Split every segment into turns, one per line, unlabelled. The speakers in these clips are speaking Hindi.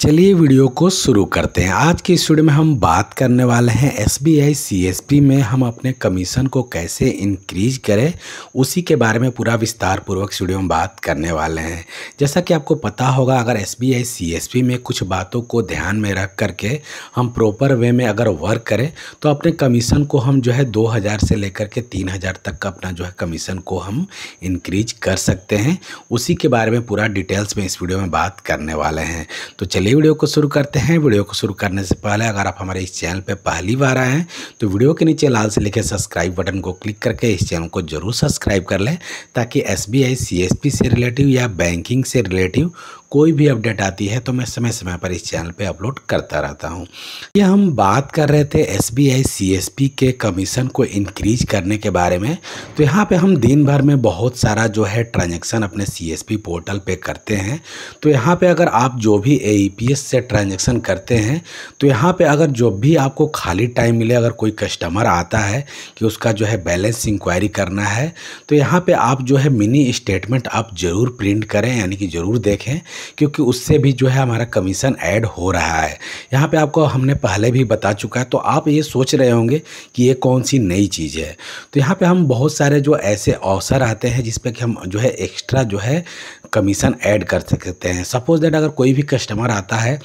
चलिए वीडियो को शुरू करते हैं आज के इस वीडियो में हम बात करने वाले हैं S B I C S P में हम अपने कमीशन को कैसे इंक्रीज करें उसी के बारे में पूरा विस्तार पूर्वक वीडियो में बात करने वाले हैं जैसा कि आपको पता होगा अगर S B I C S P में कुछ बातों को ध्यान में रख करके हम प्रॉपर वे में अगर वर्क करें तो अपने कमीशन को हम जो है दो हज़ार से लेकर के तीन हज़ार तक का अपना जो है कमीशन को हम इंक्रीज कर सकते हैं उसी के बारे में पूरा डिटेल्स में इस वीडियो में बात करने वाले हैं तो चलिए वीडियो को शुरू करते हैं वीडियो को शुरू करने से पहले अगर आप हमारे इस चैनल पर पहली बार आए हैं तो वीडियो के नीचे लाल से लिखे सब्सक्राइब बटन को क्लिक करके इस चैनल को जरूर सब्सक्राइब कर लें ताकि एस बी से रिलेटिव या बैंकिंग से रिलेटिव कोई भी अपडेट आती है तो मैं समय समय पर इस चैनल पे अपलोड करता रहता हूँ ये हम बात कर रहे थे एस बी के कमीशन को इंक्रीज करने के बारे में तो यहाँ पे हम दिन भर में बहुत सारा जो है ट्रांजेक्शन अपने सी पोर्टल पे करते हैं तो यहाँ पे अगर आप जो भी ए e से ट्रांजेक्शन करते हैं तो यहाँ पे अगर जो भी आपको खाली टाइम मिले अगर कोई कस्टमर आता है कि उसका जो है बैलेंस इंक्वायरी करना है तो यहाँ पे आप जो है मिनी स्टेटमेंट आप ज़रूर प्रिंट करें यानी कि ज़रूर देखें क्योंकि उससे भी जो है हमारा कमीशन ऐड हो रहा है यहाँ पे आपको हमने पहले भी बता चुका है तो आप ये सोच रहे होंगे कि ये कौन सी नई चीज़ है तो यहाँ पे हम बहुत सारे जो ऐसे अवसर आते हैं जिस पर कि हम जो है एक्स्ट्रा जो है कमीशन ऐड कर सकते हैं सपोज़ दैट अगर कोई भी कस्टमर आता है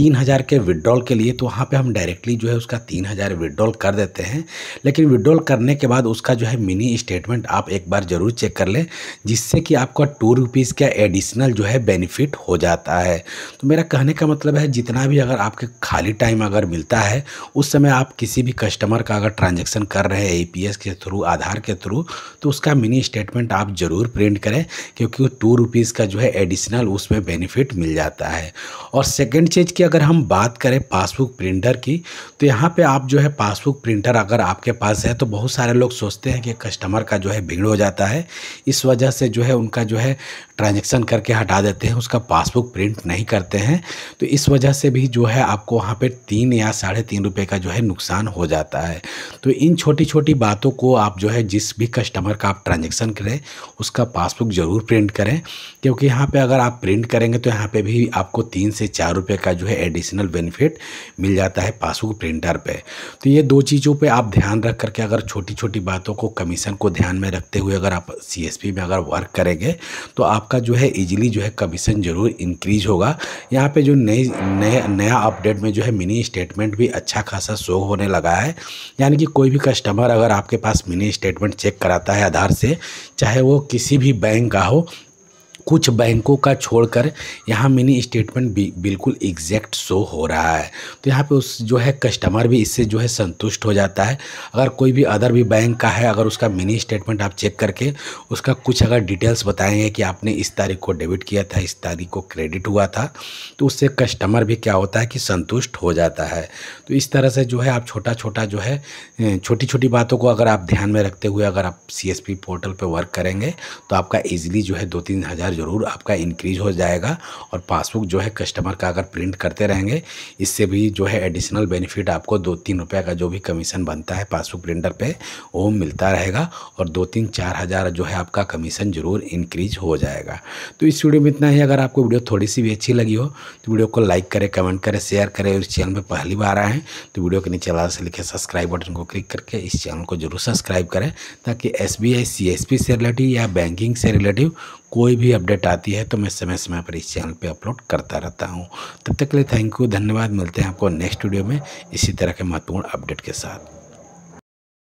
तीन हज़ार के विड्रॉल के लिए तो वहाँ पे हम डायरेक्टली जो है उसका तीन हज़ार विड्रॉल कर देते हैं लेकिन विड्रॉल करने के बाद उसका जो है मिनी स्टेटमेंट आप एक बार ज़रूर चेक कर लें जिससे कि आपका टू रुपीज़ का एडिशनल जो है बेनिफिट हो जाता है तो मेरा कहने का मतलब है जितना भी अगर आपके खाली टाइम अगर मिलता है उस समय आप किसी भी कस्टमर का अगर ट्रांजेक्शन कर रहे हैं ए के थ्रू आधार के थ्रू तो उसका मिनी स्टेटमेंट आप ज़रूर प्रिंट करें क्योंकि टू रुपीज़ का जो है एडिशनल उसमें बेनिफिट मिल जाता है और सेकेंड चीज़ की अगर हम बात करें पासबुक प्रिंटर की तो यहाँ पे आप जो है पासबुक प्रिंटर अगर आपके पास है तो बहुत सारे लोग सोचते हैं कि कस्टमर का जो है भीड़ हो जाता है इस वजह से जो है उनका जो है ट्रांजेक्शन करके हटा देते हैं उसका पासबुक प्रिंट नहीं करते हैं तो इस वजह से भी जो है आपको वहाँ पर तीन या साढ़े तीन रुपये का जो है नुकसान हो जाता है तो इन छोटी छोटी बातों को आप जो है जिस भी कस्टमर का आप ट्रांजेक्शन करें उसका पासबुक ज़रूर प्रिंट करें क्योंकि यहाँ पर अगर आप प्रिंट करेंगे तो यहाँ पर भी आपको तीन से चार रुपये का जो है एडिशनल बेनिफिट मिल जाता है पासबुक प्रिंटर पर तो ये दो चीज़ों पर आप ध्यान रख करके अगर छोटी छोटी बातों को कमीशन को ध्यान में रखते हुए अगर आप सी में अगर वर्क करेंगे तो आप आपका जो है इजीली जो है कमीशन ज़रूर इंक्रीज होगा यहाँ पे जो नई नया नया अपडेट में जो है मिनी स्टेटमेंट भी अच्छा खासा शो होने लगा है यानी कि कोई भी कस्टमर अगर आपके पास मिनी स्टेटमेंट चेक कराता है आधार से चाहे वो किसी भी बैंक का हो कुछ बैंकों का छोड़कर यहाँ मिनी स्टेटमेंट बिल्कुल एग्जैक्ट शो हो रहा है तो यहाँ पे उस जो है कस्टमर भी इससे जो है संतुष्ट हो जाता है अगर कोई भी अदर भी बैंक का है अगर उसका मिनी स्टेटमेंट आप चेक करके उसका कुछ अगर डिटेल्स बताएंगे कि आपने इस तारीख को डेबिट किया था इस तारीख को क्रेडिट हुआ था तो उससे कस्टमर भी क्या होता है कि संतुष्ट हो जाता है तो इस तरह से जो है आप छोटा छोटा जो है छोटी छोटी बातों को अगर आप ध्यान में रखते हुए अगर आप सी पोर्टल पर वर्क करेंगे तो आपका ईजिली जो है दो तीन हज़ार ज़रूर आपका इंक्रीज हो जाएगा और पासबुक जो है कस्टमर का अगर प्रिंट करते रहेंगे इससे भी जो है एडिशनल बेनिफिट आपको दो तीन रुपये का जो भी कमीशन बनता है पासबुक प्रिंटर पे वो मिलता रहेगा और दो तीन चार हज़ार जो है आपका कमीशन ज़रूर इंक्रीज हो जाएगा तो इस वीडियो में इतना ही अगर आपको वीडियो थोड़ी सी भी अच्छी लगी हो तो वीडियो को लाइक करें कमेंट करें शेयर करें और इस चैनल में पहली बार आए हैं तो वीडियो के नीचे लाल से लिखे सब्सक्राइब बटन को क्लिक करके इस चैनल को जरूर सब्सक्राइब करें ताकि S B I C S P से रिलेटिव या बैंकिंग से रिलेटिव कोई भी अपडेट आती है तो मैं समय समय पर इस चैनल पर अपलोड करता रहता हूँ तब तक के लिए थैंक यू धन्यवाद मिलते हैं आपको नेक्स्ट वीडियो में इसी तरह के महत्वपूर्ण अपडेट के साथ